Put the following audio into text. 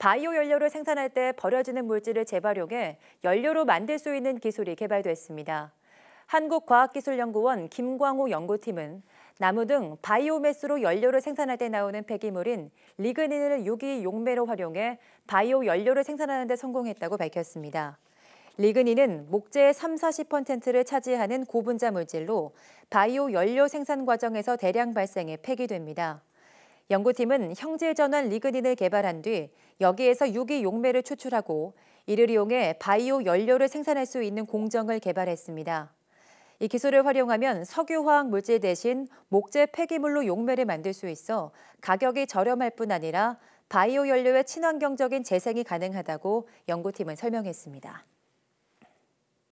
바이오 연료를 생산할 때 버려지는 물질을 재발용해 연료로 만들 수 있는 기술이 개발됐습니다. 한국과학기술연구원 김광호 연구팀은 나무 등 바이오매스로 연료를 생산할 때 나오는 폐기물인 리그닌을 유기 용매로 활용해 바이오 연료를 생산하는 데 성공했다고 밝혔습니다. 리그닌은 목재의 3, 40%를 차지하는 고분자 물질로 바이오 연료 생산 과정에서 대량 발생해 폐기됩니다. 연구팀은 형질 전환 리그닌을 개발한 뒤 여기에서 유기 용매를 추출하고 이를 이용해 바이오 연료를 생산할 수 있는 공정을 개발했습니다. 이 기술을 활용하면 석유화학 물질 대신 목재 폐기물로 용매를 만들 수 있어 가격이 저렴할 뿐 아니라 바이오 연료의 친환경적인 재생이 가능하다고 연구팀은 설명했습니다.